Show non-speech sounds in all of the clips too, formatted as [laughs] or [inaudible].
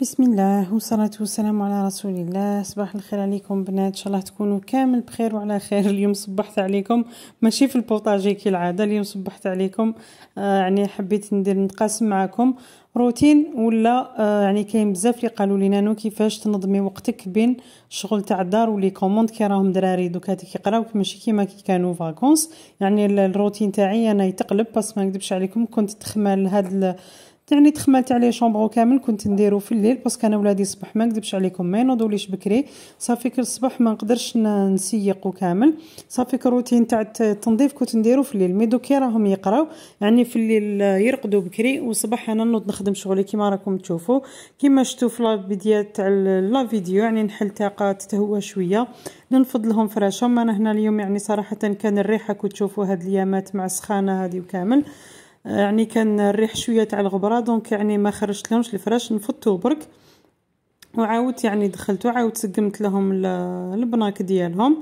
بسم الله والصلاة والسلام على رسول الله صباح الخير عليكم بنات ان شاء الله تكونوا كامل بخير وعلى خير اليوم صبحت عليكم ماشي في البوطاجي كالعادة اليوم صبحت عليكم آه يعني حبيت ندير نتقاسم معكم روتين ولا آه يعني كاين بزاف اللي قالوا لي نانو كيفاش تنظمي وقتك بين الشغل تاع الدار ولي كوموند كي راهم دراري دوكا كيقراو ماشي كيما كي كانوا فاكونس يعني الروتين تاعي انا يتقلب بس ما نكذبش عليكم كنت تخمل هاد يعني تخملت عليه شومبرو كامل كنت نديرو في الليل باسكو انا ولادي الصبح ما نكذبش عليكم ما ينوضوليش بكري صافي كل صباح ما نقدرش نسيقو كامل صافي كروتين تاع التنظيف كنت نديرو في الليل مي دوكي راهم يقراو يعني في الليل يرقدوا بكري والصباح انا نوض نخدم شغلي كيما راكم تشوفوا كيما شفتوا في الفيديو تاع لا فيديو يعني نحل طاقه تتهوى شويه ننفض لهم فراشهم انا هنا اليوم يعني صراحه كان الريحه كنت تشوفوا هاد اليامات مع السخانه هذه وكامل يعني كان الريح شويه تاع الغبره دونك يعني ما خرجت لهمش الفراش نفضته برك وعاود يعني دخلت وعاود سقمت لهم البناك ديالهم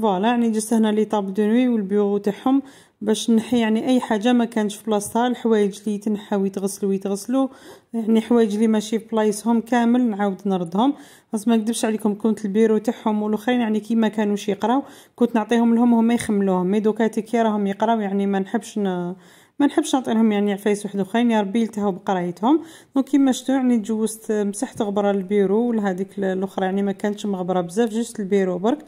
فوالا يعني جست هنا لي طاب دو نوي والبيرو تاعهم باش نحي يعني اي حاجه ما كانتش في بلاصتها الحوايج اللي تنحاو يتغسلوا يتغسلوا يعني حوايج اللي ماشي في بلايصهم كامل نعاود نردهم بس ما نكذبش عليكم كنت البيرو تاعهم والاخرين يعني كيما كانوش يقراو كنت نعطيهم لهم هما يخملوهم مي دوكا تي كي راهم يقراو يعني ما نحبش ن... ما نحبش نعطيهم يعني عفايس واحد اخرين يا ربي يلتهوا بقرايتهم دونك كيما شفتوا يعني تجوزت مسحت غبره البيرو ولهذيك الاخرى يعني ما كانتش مغبره بزاف جوست البيرو برك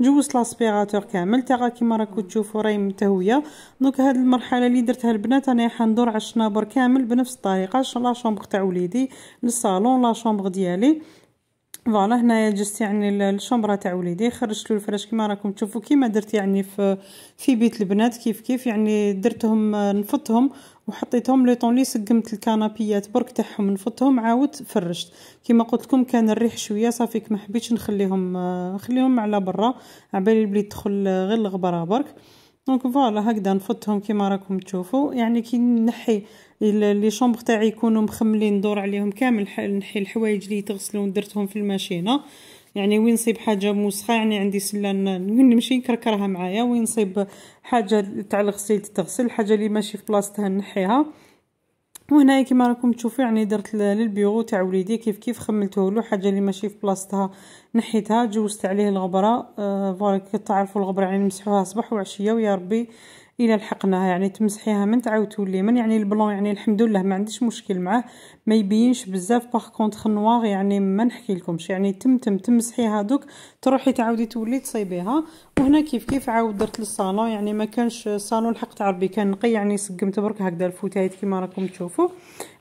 جوزت لاسبيغاتور كامل تاع كيما راكو تشوفوا راهي متهويه دونك هذه المرحله اللي درتها البنات انا حندور على الشنابر كامل بنفس الطريقه الله شومبر تاع وليدي للصالون لا شومبر ديالي فوالا هنايا جست يعني الشومبرا تاع وليدي خرجت له الفراش كيما راكم تشوفوا كيما درت يعني في في بيت البنات كيف كيف يعني درتهم نفضتهم وحطيتهم لو طون لي سقمت الكنابيات برك تاعهم نفطهم عاود فرشت كيما قلت لكم كان الريح شويه صافي ما حبيتش نخليهم آه، نخليهم على برا عبالي بلي تدخل آه، غير الغبره برك دونك فوالا هكذا نفضهم كيما راكم تشوفوا يعني كي نحي لي شومبر تاعي يكونوا مخملين ندور عليهم كامل نحي الحوايج اللي تغسلوا درتهم في الماشينه يعني وين نصيب حاجه موسخه يعني عندي سله وين نمشي نكركرها معايا وين نصيب حاجه تاع الغسيل تتغسل حاجه اللي ماشي في بلاصتها نحيها وهنايا كما راكم تشوفوا يعني درت للبيغو تاع وليدي كيف كيف خملته له حاجه اللي ماشي في بلاصتها نحيتها جوزت عليه الغبره آه فوالا كتعرفوا الغبره يعني نمسحوها صباح وعشيه ويا ربي الا لحقناها يعني تمسحيها من تعاود تولي من يعني البلون يعني الحمد لله ما عنديش مشكل معاه ما يبينش بزاف باغ كونطخ نواغ يعني ما نحكي لكمش يعني تم تم تمسحيها دوك تروحي تعاودي تولي تصيبيها وهنا كيف كيف عاود درت للصالون يعني ما كانش صالون لحقت عربي كان نقي يعني سقمت برك هكذا الفوتايت كما راكم تشوفوا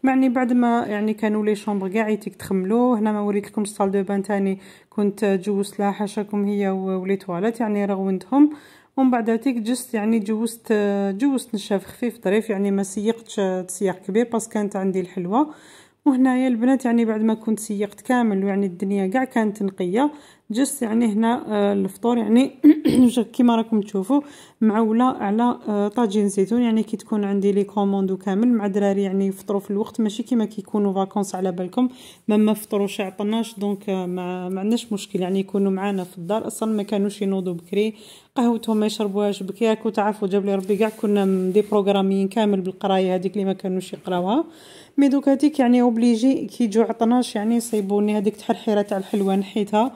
معني بعد ما يعني كانوا لي شومبر كاع يتيك تخملو هنا ما وريت لكم الصال دو بان تاني كنت جوست لها حاشاكم هي ولي تواليت يعني رغونتهم ومن بعد هاتيك جست يعني جوزت جوزت نشاف خفيف طريف يعني ما سيقتش تسياق كبير بس كانت عندي الحلوه وهنايا البنات يعني بعد ما كنت سيقت كامل يعني الدنيا كاع كانت نقيه جست يعني هنا آه، الفطور يعني [clears throat] كيما راكم تشوفوا معوله على آه، طاجين زيتون يعني كي تكون عندي لي كوموندو كامل مع دراري يعني يفطروا في الوقت ماشي كيما كيكونوا فاكونس على بالكم ما ما فطروش عطناش دونك آه، ما, ما عندناش مشكل يعني يكونوا معانا في الدار اصلا ما كانوش ينوضوا بكري قهوتهم ما يشربوهاش بكري راكو تعرفوا جاب لي ربي كاع كنا دي بروغراميين كامل بالقرايه هذيك اللي ما كانوش يقراوها مي دوك هذيك يعني اوبليجي كي جو عطناش يعني صيبوني هذيك تحرحيره تاع الحلوه نحيتها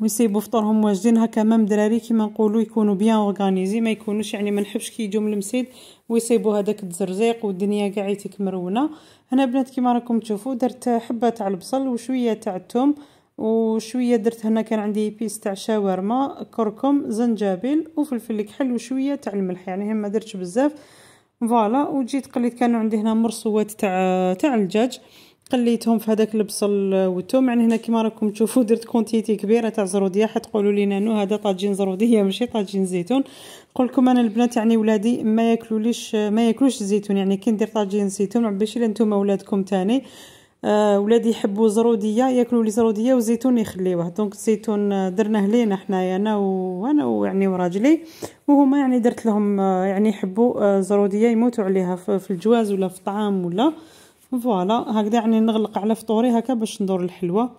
ويسيبوا فطورهم واجدين هكا مام دراري كيما نقولوا يكونوا بيان اورغانيزي ما يكونوش يعني ما نحبش كي يجوا من المسيد ويسيبوا هذاك الزرزيق والدنيا كاع يتك مرونه هنا بنات كيما راكم تشوفوا درت حبه تاع البصل وشويه تاع الثوم وشويه درت هنا كان عندي بيس تاع شاورما كركم زنجبيل وفلفل كحل وشويه تاع الملح يعني ما درتش بزاف فوالا وجيت قليت كانوا عندي هنا مرصوات تاع تاع الدجاج قليتهم في هذاك البصل والثوم يعني هنا كما راكم تشوفوا درت كونتيتي كبيره تاع زروديه حيت تقولوا لي نانو هذا طاجين زروديه ماشي طاجين زيتون نقول لكم انا البنات يعني ولادي ما ياكلوليش ما ياكلوش الزيتون يعني كي ندير طاجين زيتون ما الا نتوما ولادكم تاني آه، ولادي يحبوا زروديه ياكلوا لي زروديه وزيتون يخليوه دونك الزيتون درناه لينا حنايا انا وانا ويعني وراجلي وهما يعني درت لهم آه، يعني يحبوا آه، زروديه يموتوا عليها في الجواز ولا في الطعام ولا فوالا هكذا يعني نغلق على فطوري هكا باش ندور الحلوه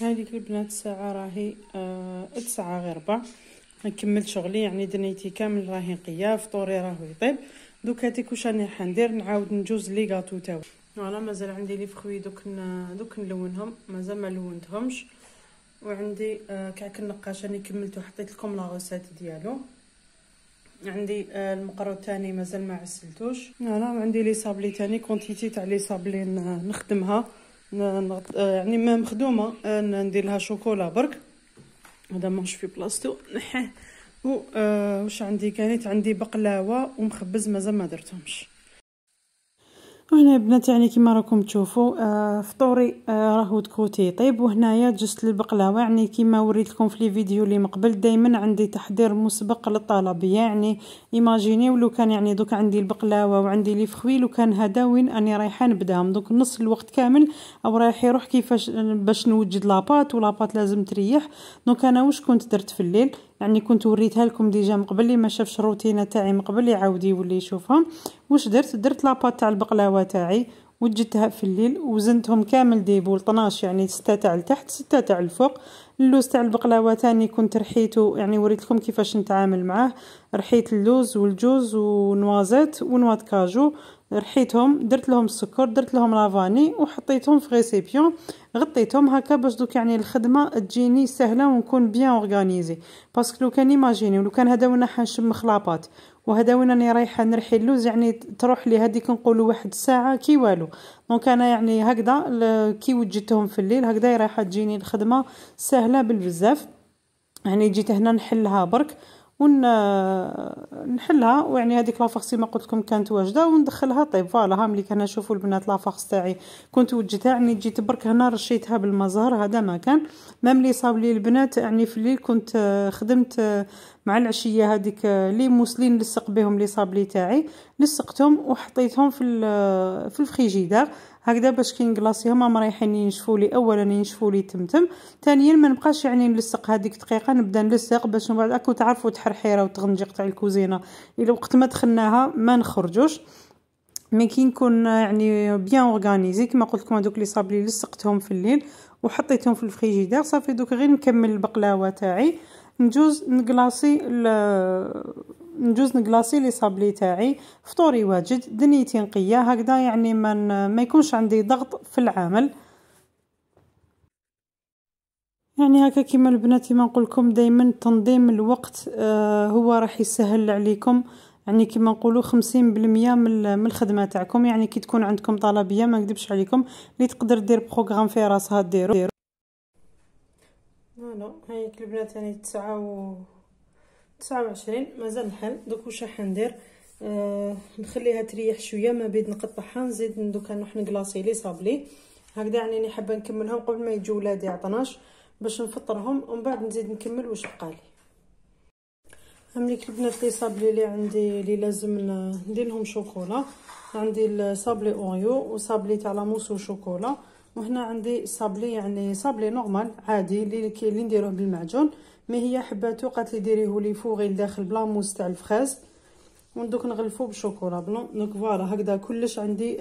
هذيك البنات الساعه راهي آه تسعة غير ربع نكمل شغلي يعني دنيتي كامل راهي نقيه فطوري راهو يطيب دوك هذيك واش راني حندير نعاود نجوز لي غاتو تاو فوالا مازال عندي لي فخوي دوك دوك نلونهم مازال ما لونتهمش وعندي آه كعك النقاش راني كملتو حطيت لكم لا ديالو عندي آه، المقرو تاني مازال ما عسلتوش انا عندي لي صابلي تاني كونتيتي تاع لي صابلي نخدمها آه، يعني ما مخدومه آه، ندير لها شوكولا برك هذا ماهوش في بلاصتو [laughs] و واش عندي كانت عندي بقلاوه ومخبز مازال ما درتهمش وهنا البنات يعني كما راكم تشوفوا آه فطوري آه راهو دكوتي طيب وهنايا جست البقلاوه يعني كما وريت لكم في لي فيديو اللي مقبل دائما عندي تحضير مسبق للطلب يعني ايماجيني ولو كان يعني دوك عندي البقلاوه وعندي لي فخوي لو كان هذا وين اني رايحه نبداهم دوك نص الوقت كامل او رايح يروح كيفاش باش نوجد لاباط ولاباط لازم تريح دونك انا واش كنت درت في الليل يعني كنت وريتها لكم ديجا من قبل اللي ما شافش الروتينه تاعي من قبل يعاود يولي يشوفهم واش درت درت لاباط تاع البقلاوه تاعي وجدتها في الليل وزنتهم كامل ديبول 12 يعني 6 تاع لتحت 6 تاع الفوق اللوز تاع البقلاوه تاني كنت رحيته يعني وريت لكم كيفاش نتعامل معاه رحيت اللوز والجوز ونوازيت ونواه كاجو رحيتهم درت لهم السكر درت لهم لافاني وحطيتهم في غيسيبيون غطيتهم هكا باش دوك يعني الخدمه تجيني سهله ونكون بيان اورغانيزي باسكو لو كان ايماجيني لو كان هذا وانا حنشم خلاطات وهذا وين راني رايحه نرحي اللوز يعني تروح لي هذيك نقولوا واحد ساعه كي والو دونك انا يعني هكذا كي وجدتهم في الليل هكذا رايحه تجيني الخدمه سهله بالبزاف يعني جيت هنا نحلها برك ون نحلها ويعني هذيك لافاغسي ما قلت لكم كانت واجده وندخلها طيب فوالا ها ملي كان شوفوا البنات لافاغس تاعي كنت وجدتها يعني جيت برك هنا رشيتها بالمزهر هذا ما كان مام لي صاب لي البنات يعني في الليل كنت آه، خدمت آه، مع العشيه هذيك آه، لي موسلين لصق بهم لي صابلي تاعي لصقتهم وحطيتهم في في الفريجيدار هكذا باش كي نكلاصي هما مريحين ينشفوا لي اولا ينشفوا لي تمتم ثانيا ما نبقاش يعني نلصق هذيك دقيقه نبدا نلصق باش من بعد اكو تعرفوا تحرحيره وتغنجق تاع الكوزينه الا وقت ما دخلناها ما نخرجوش مي كي نكون يعني بيان اورغانيزي كما قلت لكم هذوك لي صابلي لصقتهم في الليل وحطيتهم في الفريجيدير صافي دوك غير نكمل البقلاوه تاعي نجوز نكلاصي نجوز نكلاصي لي صابلي تاعي فطوري واجد دنيتي نقيه هكذا يعني ما ما يكونش عندي ضغط في العمل يعني هكا كيما البنات كيما نقول لكم دائما تنظيم الوقت آه هو راح يسهل عليكم يعني كيما نقولوا خمسين بالمية من الخدمه تاعكم يعني كي تكون عندكم طلبيه ما نكذبش عليكم اللي تقدر دير بروغرام في راسها ديرو ديرو فوالا هايك البنات يعني تسعة و تسعة وعشرين مازال الحل دوك واش راح ندير آه نخليها تريح شويه ما بيد نقطعها نزيد دوكا نروح نكلاصي لي صابلي هكذا يعني حابه نكملهم قبل ما يجوا ولادي عطناش باش نفطرهم ومن بعد نزيد نكمل واش بقالي هامليك البنات لي صابلي لي عندي لي لازم ندير لهم شوكولا عندي الصابلي اوريو وصابلي تاع لاموس وشوكولا وهنا عندي صابلي يعني صابلي نورمال عادي اللي اللي نديروه بالمعجون مي هي حباتو قالت لي ديريه لي فوغي لداخل بلا موس تاع الفخاز وندوك نغلفو بشوكولا بلون دونك فوالا هكذا كلش عندي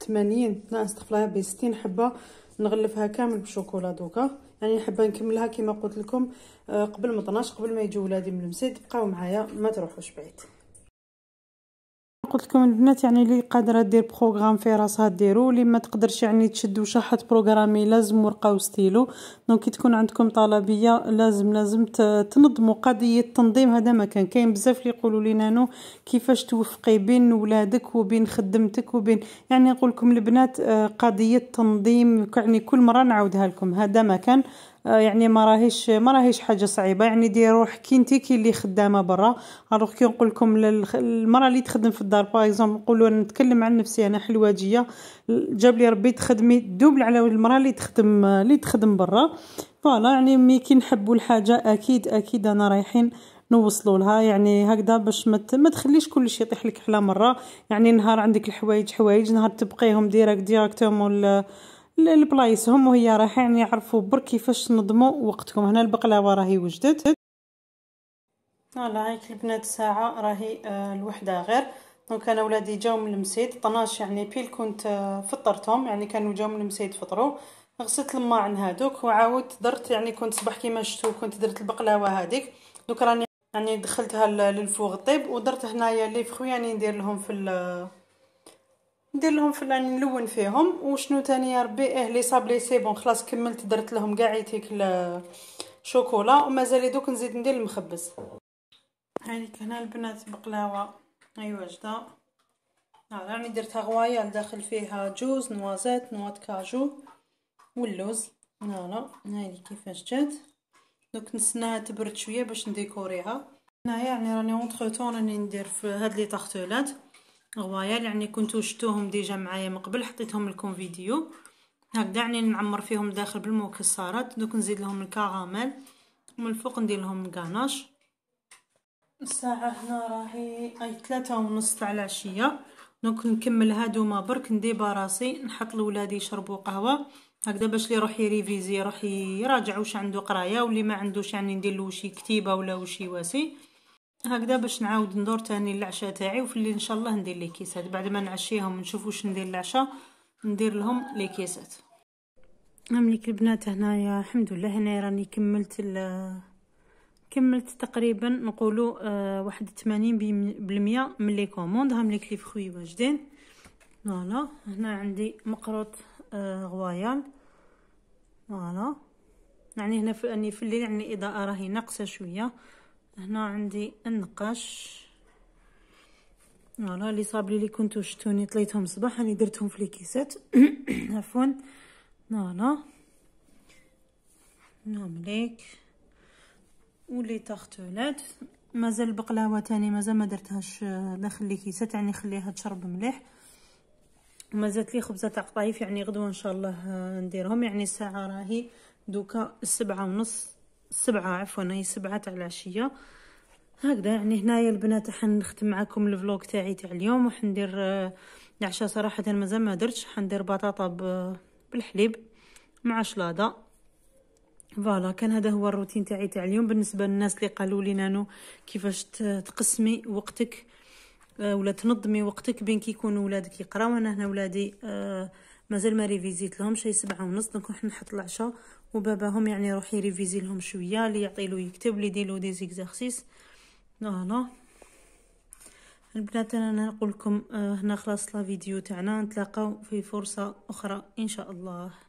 80 لا استغفر الله 60 حبه نغلفها كامل بشوكولا دوكا يعني حابه نكملها كما قلت لكم آه، قبل ما قبل ما يجي ولادي من المسيد بقاو معايا ما تروحوش بعيد قلت لكم البنات يعني اللي قادره دير بروغرام في راسها ديرو اللي ما تقدرش يعني تشد وشحط بروغرامي لازم ورقه وستيلو دونك كي تكون عندكم طلبيه لازم لازم تنظموا قضيه التنظيم هذا ما كان كاين بزاف اللي يقولوا لينا نو كيفاش توفقي بين ولادك وبين خدمتك وبين يعني نقول لكم البنات آه، قضيه التنظيم يعني كل مره نعاودها لكم هذا ما كان آه، يعني ما راهيش ما راهيش حاجه صعيبه يعني دير روحك انت كي اللي خدامه برا الوغ كي نقول لكم المراه اللي تخدم في الدار باغ اكزومبل نقولوا انا نتكلم عن نفسي انا حلواجيه جاب لي ربي تخدمي دوبل على المراه اللي تخدم اللي تخدم برا فوالا يعني مي كي نحبوا الحاجه اكيد اكيد انا رايحين نوصلوا لها يعني هكذا باش ما ما تخليش كل شيء يطيح لك على مره يعني نهار عندك الحوايج حوايج نهار تبقيهم ديريكت ديريكتومون لبلايصهم وهي رايحين يعرفوا برك كيفاش تنظموا وقتكم هنا البقلاوه راهي وجدت فوالا البنات ساعه راهي آه، الوحده غير دونك انا ولادي جاو من المسيد طناش يعني بيل كنت آه، فطرتهم يعني كانوا جاو من المسيد فطروا غسلت الماء عن هادوك وعاودت درت يعني كنت صباح كيما شفتوا كنت درت البقلاوه هذيك دوك راني يعني دخلتها للفوغ طيب ودرت هنايا لي فخوي يعني ندير لهم في ندير لهم فلان نلون فيهم وشنو تاني يا ربي اه لي صابلي سي بون خلاص كملت درت لهم كاع يتيك الشوكولا ومازال دوك نزيد ندير المخبز هانيك هنا البنات بقلاوه هاي أيوة، واجده آه، راني درتها غوايه داخل فيها جوز نوازات نوات كاجو واللوز فوالا هاني كيفاش جات دوك نسناها تبرد شويه باش نديكوريها هنايا يعني راني اونتر طون راني ندير في هاد لي طاختولات غوايا يعني كنتو شتوهم ديجا معايا من قبل حطيتهم لكم فيديو هكذا يعني نعمر فيهم داخل بالمكسرات دوك نزيد لهم الكراميل ومن الفوق ندير لهم الكاناش الساعه هنا راهي اي ثلاثة ونص تاع العشيه دوك نكمل هادو ما برك ندي براسي نحط لولادي يشربوا قهوه هكذا باش لي يروح يريفيزي يروح يراجع واش عنده قرايه واللي ما عندوش يعني ندير له شي كتيبه ولا شي واسي هكذا باش نعاود ندور تاني العشاء تاعي وفي الليل ان شاء الله ندير لي كيسات بعد ما نعشيهم نشوف واش ندير العشاء ندير لهم لي كيسات ملي البنات هنايا الحمد لله هنا راني كملت كملت تقريبا نقولوا آه واحد 80% من لي كوموند هامليك لي فخوي واجدين فوالا هنا عندي مقروط آه، غوايال فوالا يعني هنا في, في الليل يعني الاضاءه راهي ناقصه شويه هنا عندي النقاش فوالا لي صابلي لي كنتو شتوني طليتهم صباح راني درتهم في لي كيسات [coughs] عفوا فوالا نعمليك ولي تارتولات مازال البقلاوه تاني مازال ما درتهاش داخل آه، كيسات يعني خليها تشرب مليح ومازالت لي خبزه تاع قطايف يعني غدوه ان شاء الله آه، نديرهم يعني الساعه راهي دوكا السبعة ونص سبعة عفوا هي سبعة تاع العشية هكذا يعني هنايا البنات نختم معاكم الفلوق تاعي تاع اليوم ندير العشاء آه، صراحة مازال ما درتش حندير بطاطا بالحليب مع شلاضة فوالا كان هذا هو الروتين تاعي تاع اليوم بالنسبة للناس اللي قالوا لي نانو كيفاش تقسمي وقتك آه، ولا تنظمي وقتك بين كي كيكونوا ولادك يقراو انا هنا ولادي آه مازال ما ريفيزيت لهم شي سبعة ونص دونك راح نحط العشاء وباباهم يعني روح يريفيزي لهم شويه اللي يعطيلو يكتب اللي يديرلو دي زيكزارسيس فوالا البنات انا نقول لكم آه، هنا خلاص لا فيديو تاعنا نتلاقاو في فرصه اخرى ان شاء الله